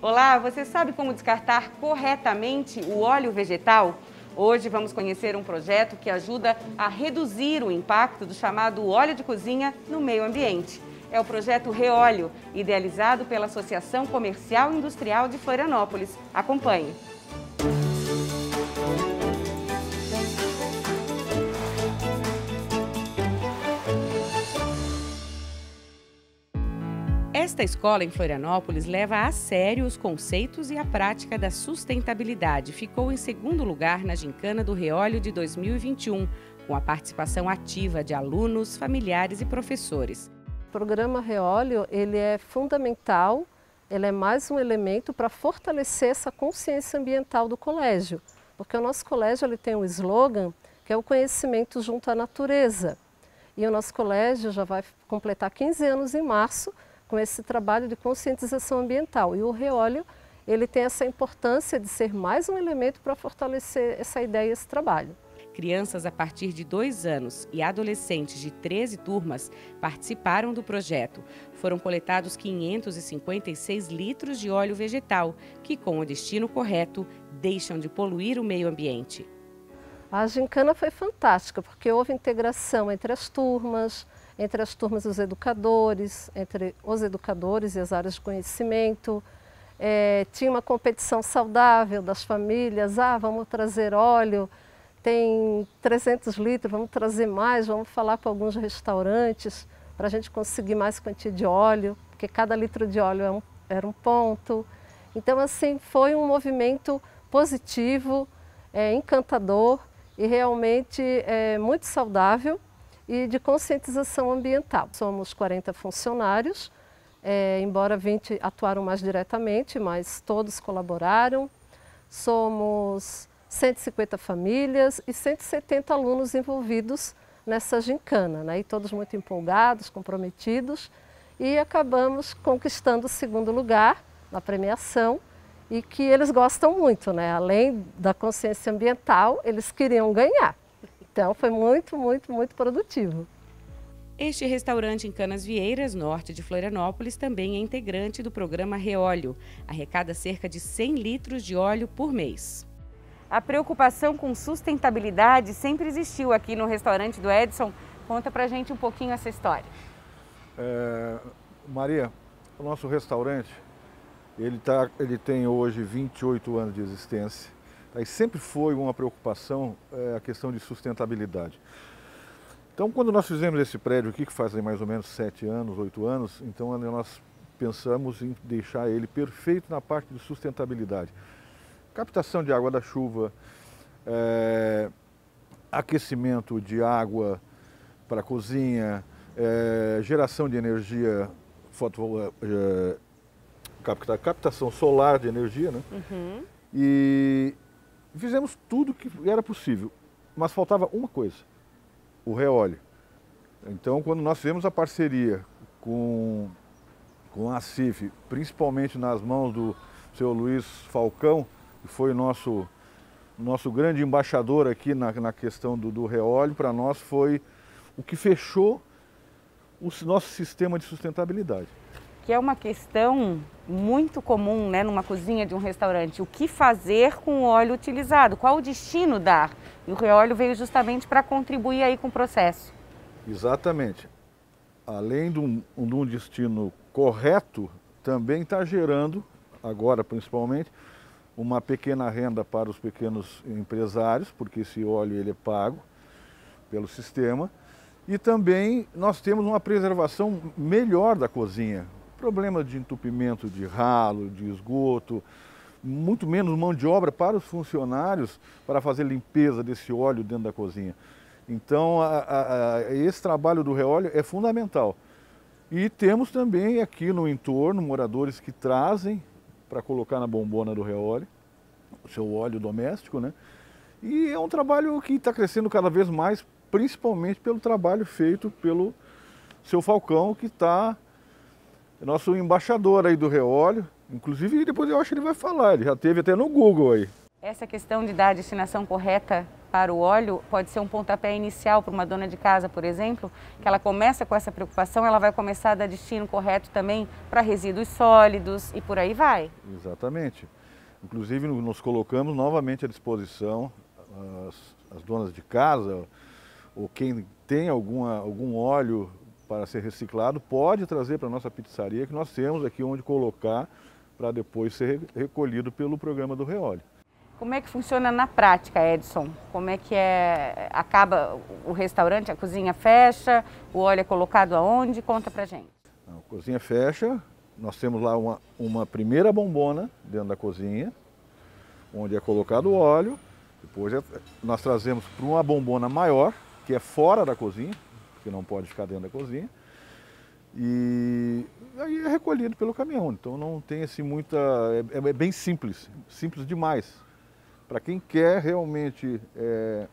Olá, você sabe como descartar corretamente o óleo vegetal? Hoje vamos conhecer um projeto que ajuda a reduzir o impacto do chamado óleo de cozinha no meio ambiente. É o projeto Reóleo, idealizado pela Associação Comercial e Industrial de Florianópolis. Acompanhe. Esta escola em Florianópolis leva a sério os conceitos e a prática da sustentabilidade. Ficou em segundo lugar na Gincana do Reólio de 2021, com a participação ativa de alunos, familiares e professores. O programa Reólio ele é fundamental, ele é mais um elemento para fortalecer essa consciência ambiental do colégio, porque o nosso colégio ele tem um slogan que é o conhecimento junto à natureza. E o nosso colégio já vai completar 15 anos em março com esse trabalho de conscientização ambiental. E o reóleo, ele tem essa importância de ser mais um elemento para fortalecer essa ideia, esse trabalho. Crianças a partir de dois anos e adolescentes de 13 turmas participaram do projeto. Foram coletados 556 litros de óleo vegetal, que, com o destino correto, deixam de poluir o meio ambiente. A gincana foi fantástica, porque houve integração entre as turmas, entre as turmas os educadores, entre os educadores e as áreas de conhecimento. É, tinha uma competição saudável das famílias, ah, vamos trazer óleo, tem 300 litros, vamos trazer mais, vamos falar com alguns restaurantes para a gente conseguir mais quantia de óleo, porque cada litro de óleo é um, era um ponto. Então, assim, foi um movimento positivo, é, encantador e realmente é, muito saudável e de conscientização ambiental. Somos 40 funcionários, é, embora 20 atuaram mais diretamente, mas todos colaboraram. Somos 150 famílias e 170 alunos envolvidos nessa gincana, né? e todos muito empolgados, comprometidos, e acabamos conquistando o segundo lugar na premiação, e que eles gostam muito, né? além da consciência ambiental, eles queriam ganhar. Então foi muito, muito, muito produtivo. Este restaurante em Canas Vieiras, norte de Florianópolis, também é integrante do programa Reóleo. Arrecada cerca de 100 litros de óleo por mês. A preocupação com sustentabilidade sempre existiu aqui no restaurante do Edson. Conta pra gente um pouquinho essa história. É, Maria, o nosso restaurante, ele, tá, ele tem hoje 28 anos de existência. Aí sempre foi uma preocupação é, a questão de sustentabilidade. Então, quando nós fizemos esse prédio aqui, que faz mais ou menos sete anos, oito anos, então nós pensamos em deixar ele perfeito na parte de sustentabilidade. Captação de água da chuva, é, aquecimento de água para a cozinha, é, geração de energia captação solar de energia, né? Uhum. E Fizemos tudo que era possível, mas faltava uma coisa, o reóleo. Então, quando nós fizemos a parceria com, com a CIF, principalmente nas mãos do seu Luiz Falcão, que foi o nosso, nosso grande embaixador aqui na, na questão do, do reóleo, para nós foi o que fechou o nosso sistema de sustentabilidade que é uma questão muito comum né, numa cozinha de um restaurante. O que fazer com o óleo utilizado? Qual o destino dar? E o reóleo veio justamente para contribuir aí com o processo. Exatamente. Além de um, de um destino correto, também está gerando, agora principalmente, uma pequena renda para os pequenos empresários, porque esse óleo ele é pago pelo sistema. E também nós temos uma preservação melhor da cozinha. Problema de entupimento de ralo, de esgoto, muito menos mão de obra para os funcionários para fazer limpeza desse óleo dentro da cozinha. Então, a, a, a, esse trabalho do reóleo é fundamental. E temos também aqui no entorno moradores que trazem para colocar na bombona do reóleo, o seu óleo doméstico, né? E é um trabalho que está crescendo cada vez mais, principalmente pelo trabalho feito pelo seu Falcão, que está nosso embaixador aí do Reólio. Inclusive, depois eu acho que ele vai falar, ele já teve até no Google aí. Essa questão de dar a destinação correta para o óleo pode ser um pontapé inicial para uma dona de casa, por exemplo, que ela começa com essa preocupação, ela vai começar a dar destino correto também para resíduos sólidos e por aí vai. Exatamente. Inclusive, nos colocamos novamente à disposição, ah, as, as donas de casa, ou quem tem alguma, algum óleo para ser reciclado, pode trazer para a nossa pizzaria, que nós temos aqui onde colocar para depois ser recolhido pelo programa do Reolho. Como é que funciona na prática, Edson? Como é que é, acaba o restaurante, a cozinha fecha, o óleo é colocado aonde? Conta para gente. A cozinha fecha, nós temos lá uma, uma primeira bombona dentro da cozinha, onde é colocado o óleo, depois é, nós trazemos para uma bombona maior, que é fora da cozinha, não pode ficar dentro da cozinha. E aí é recolhido pelo caminhão, então não tem assim muita. É, é bem simples, simples demais. Para quem quer realmente é,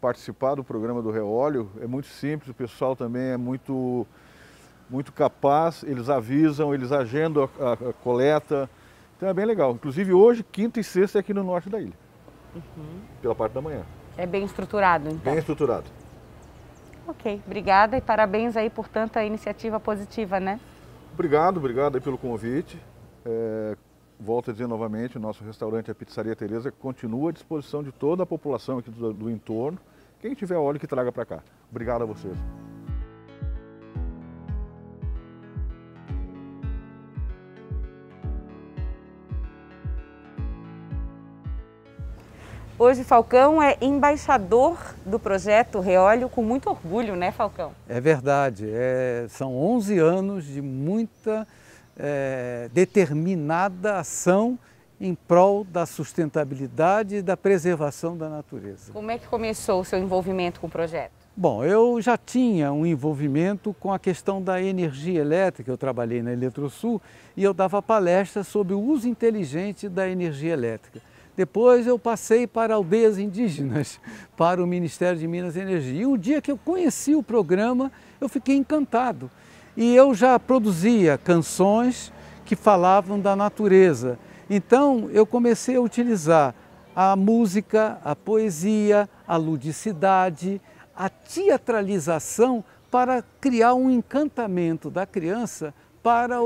participar do programa do Reóleo, é muito simples, o pessoal também é muito, muito capaz, eles avisam, eles agendam a, a, a coleta. Então é bem legal. Inclusive hoje, quinta e sexta é aqui no norte da ilha. Uhum. Pela parte da manhã. É bem estruturado, então. Bem estruturado. Ok, obrigada e parabéns aí por tanta iniciativa positiva, né? Obrigado, obrigado aí pelo convite. É, volto a dizer novamente, o nosso restaurante, a Pizzaria Tereza, continua à disposição de toda a população aqui do, do entorno. Quem tiver óleo que traga para cá. Obrigado a vocês. Hoje Falcão é embaixador do projeto Reóleo com muito orgulho, né Falcão? É verdade, é, são 11 anos de muita é, determinada ação em prol da sustentabilidade e da preservação da natureza. Como é que começou o seu envolvimento com o projeto? Bom, eu já tinha um envolvimento com a questão da energia elétrica. Eu trabalhei na Eletrosul e eu dava palestras sobre o uso inteligente da energia elétrica. Depois eu passei para aldeias indígenas, para o Ministério de Minas e Energia. E o dia que eu conheci o programa, eu fiquei encantado. E eu já produzia canções que falavam da natureza. Então eu comecei a utilizar a música, a poesia, a ludicidade, a teatralização para criar um encantamento da criança para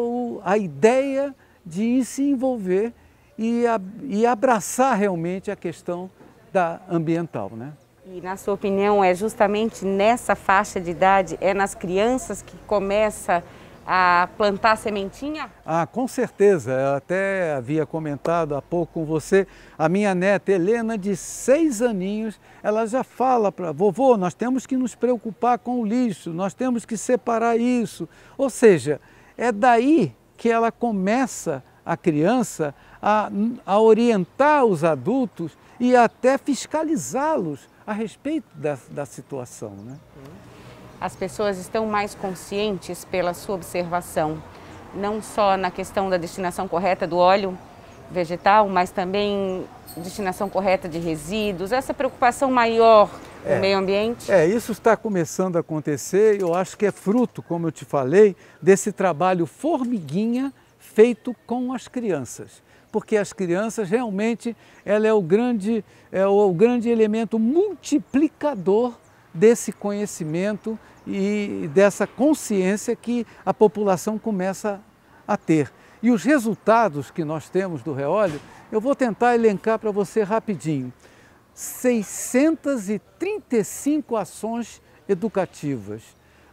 a ideia de se envolver e, a, e abraçar realmente a questão da ambiental. Né? E na sua opinião, é justamente nessa faixa de idade, é nas crianças que começa a plantar sementinha? Ah, com certeza. Eu até havia comentado há pouco com você, a minha neta Helena, de seis aninhos, ela já fala para vovô, nós temos que nos preocupar com o lixo, nós temos que separar isso. Ou seja, é daí que ela começa a a criança a, a orientar os adultos e até fiscalizá-los a respeito da, da situação. Né? As pessoas estão mais conscientes pela sua observação, não só na questão da destinação correta do óleo vegetal, mas também destinação correta de resíduos, essa preocupação maior com o é. meio ambiente? É, isso está começando a acontecer e eu acho que é fruto, como eu te falei, desse trabalho formiguinha feito com as crianças, porque as crianças realmente ela é, o grande, é o grande elemento multiplicador desse conhecimento e dessa consciência que a população começa a ter. E os resultados que nós temos do reóleo, eu vou tentar elencar para você rapidinho. 635 ações educativas,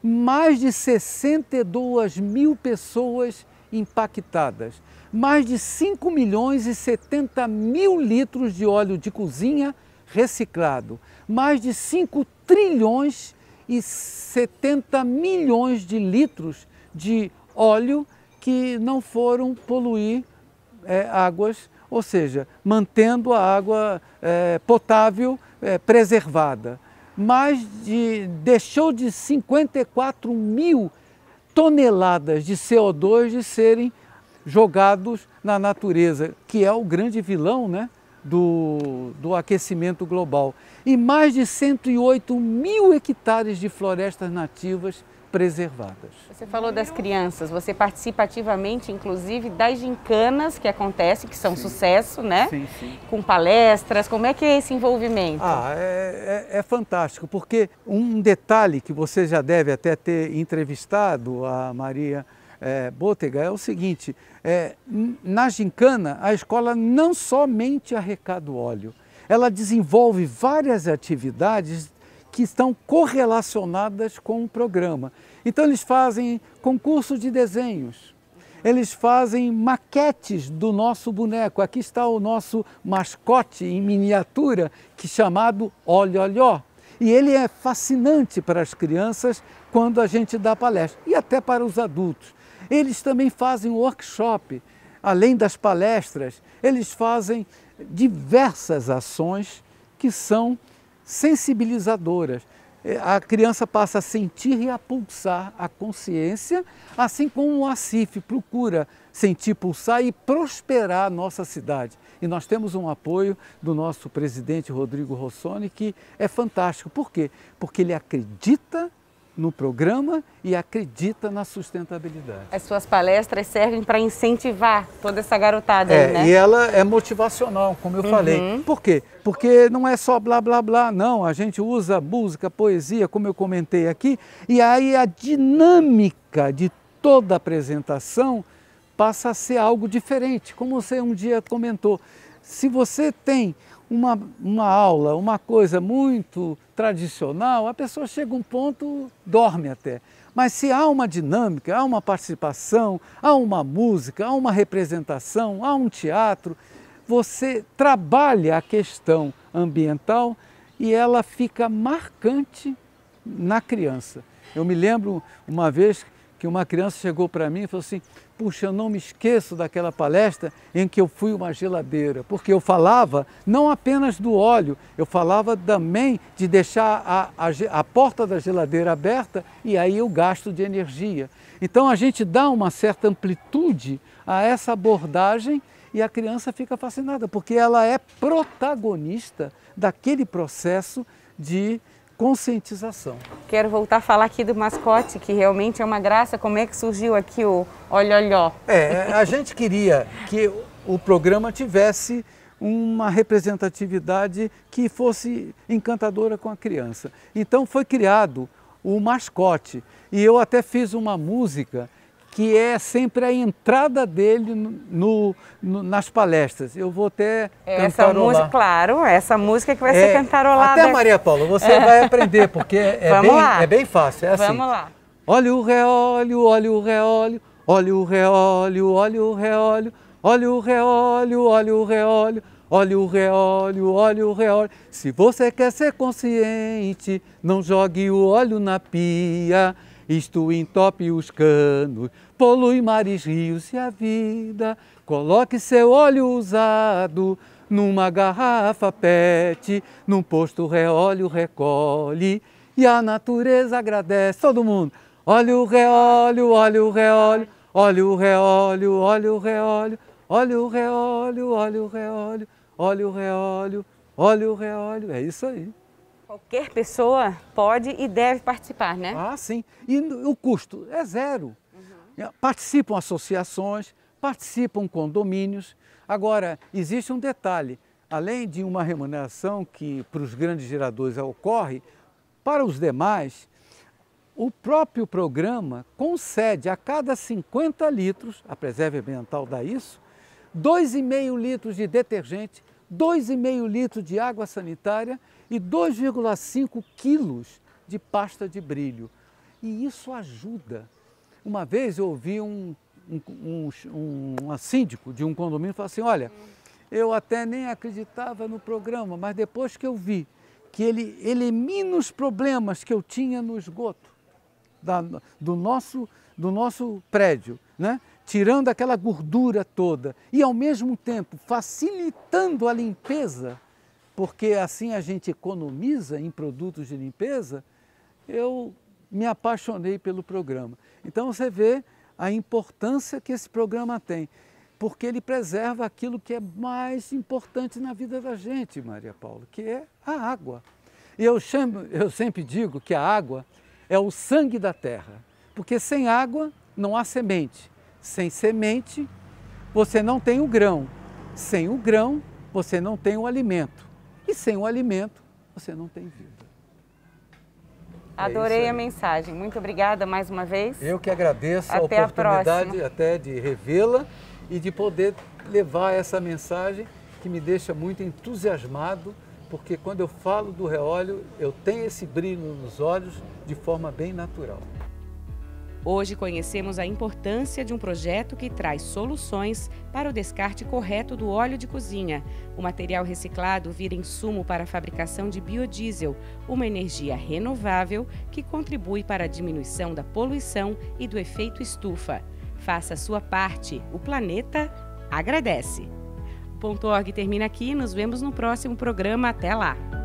mais de 62 mil pessoas impactadas. Mais de 5 milhões e 70 mil litros de óleo de cozinha reciclado. Mais de 5 trilhões e 70 milhões de litros de óleo que não foram poluir é, águas, ou seja, mantendo a água é, potável é, preservada. Mais de, deixou de 54 mil toneladas de CO2 de serem jogados na natureza, que é o grande vilão né, do, do aquecimento global. E mais de 108 mil hectares de florestas nativas preservadas. Você falou das crianças, você participa ativamente, inclusive, das gincanas que acontecem, que são sim. sucesso, né? Sim, sim. Com palestras, como é que é esse envolvimento? Ah, é, é, é fantástico, porque um detalhe que você já deve até ter entrevistado a Maria é, Bôtega é o seguinte, é, na gincana a escola não somente arrecada o óleo, ela desenvolve várias atividades que estão correlacionadas com o programa. Então eles fazem concurso de desenhos, eles fazem maquetes do nosso boneco. Aqui está o nosso mascote em miniatura, que chamado Olho Olho, E ele é fascinante para as crianças quando a gente dá palestra, e até para os adultos. Eles também fazem workshop, além das palestras, eles fazem diversas ações que são sensibilizadoras. É, a criança passa a sentir e a pulsar a consciência, assim como o ACIF procura sentir, pulsar e prosperar a nossa cidade. E nós temos um apoio do nosso presidente Rodrigo Rossoni, que é fantástico. Por quê? Porque ele acredita no programa e acredita na sustentabilidade. As suas palestras servem para incentivar toda essa garotada, é, né? E ela é motivacional, como eu uhum. falei. Por quê? Porque não é só blá blá blá, não. A gente usa música, poesia, como eu comentei aqui, e aí a dinâmica de toda a apresentação passa a ser algo diferente, como você um dia comentou. Se você tem uma, uma aula, uma coisa muito tradicional, a pessoa chega a um ponto, dorme até. Mas se há uma dinâmica, há uma participação, há uma música, há uma representação, há um teatro, você trabalha a questão ambiental e ela fica marcante na criança. Eu me lembro uma vez que uma criança chegou para mim e falou assim: puxa, eu não me esqueço daquela palestra em que eu fui uma geladeira, porque eu falava não apenas do óleo, eu falava também de deixar a, a, a porta da geladeira aberta e aí o gasto de energia. Então a gente dá uma certa amplitude a essa abordagem e a criança fica fascinada, porque ela é protagonista daquele processo de conscientização. Quero voltar a falar aqui do mascote, que realmente é uma graça. Como é que surgiu aqui o Olho Olhó? É, a gente queria que o programa tivesse uma representatividade que fosse encantadora com a criança. Então foi criado o mascote. E eu até fiz uma música que é sempre a entrada dele no, no nas palestras. Eu vou até é, essa música, claro, essa música que vai é, ser cantarolada. Até Maria Paula, você é. vai aprender porque é, bem, é bem, fácil. É assim. Vamos lá. Olha o reólio, olha o reólio, olha o reólio, olha o reólio, olha o reólio, olha o reólio. Olha o reólio, olha o reólio. Se você quer ser consciente, não jogue o óleo na pia. Isto entope os canos, polui mares, rios e a vida. Coloque seu óleo usado numa garrafa PET, num posto reóleo recolhe e a natureza agradece. Todo mundo, óleo reóleo, óleo reóleo, óleo reóleo, óleo reóleo, óleo reóleo, óleo reóleo, óleo reóleo, óleo reóleo. É isso aí. Qualquer pessoa pode e deve participar, né? Ah, sim. E o custo é zero. Uhum. É, participam associações, participam condomínios. Agora, existe um detalhe: além de uma remuneração que para os grandes geradores ocorre, para os demais, o próprio programa concede a cada 50 litros, a Preserve Ambiental dá isso, 2,5 litros de detergente 2,5 litros de água sanitária e 2,5 quilos de pasta de brilho. E isso ajuda. Uma vez eu ouvi um, um, um, um síndico de um condomínio falar assim, olha, eu até nem acreditava no programa, mas depois que eu vi que ele elimina os problemas que eu tinha no esgoto da, do, nosso, do nosso prédio, né? tirando aquela gordura toda e ao mesmo tempo facilitando a limpeza, porque assim a gente economiza em produtos de limpeza, eu me apaixonei pelo programa. Então você vê a importância que esse programa tem, porque ele preserva aquilo que é mais importante na vida da gente, Maria Paula, que é a água. E eu, chamo, eu sempre digo que a água é o sangue da terra, porque sem água não há semente, sem semente, você não tem o grão. Sem o grão, você não tem o alimento. E sem o alimento, você não tem vida. É Adorei é a mensagem. Muito obrigada mais uma vez. Eu que agradeço até a oportunidade a até de revê-la e de poder levar essa mensagem que me deixa muito entusiasmado, porque quando eu falo do reóleo, eu tenho esse brilho nos olhos de forma bem natural. Hoje conhecemos a importância de um projeto que traz soluções para o descarte correto do óleo de cozinha. O material reciclado vira insumo para a fabricação de biodiesel, uma energia renovável que contribui para a diminuição da poluição e do efeito estufa. Faça a sua parte, o planeta agradece. O Ponto .org termina aqui, nos vemos no próximo programa, até lá!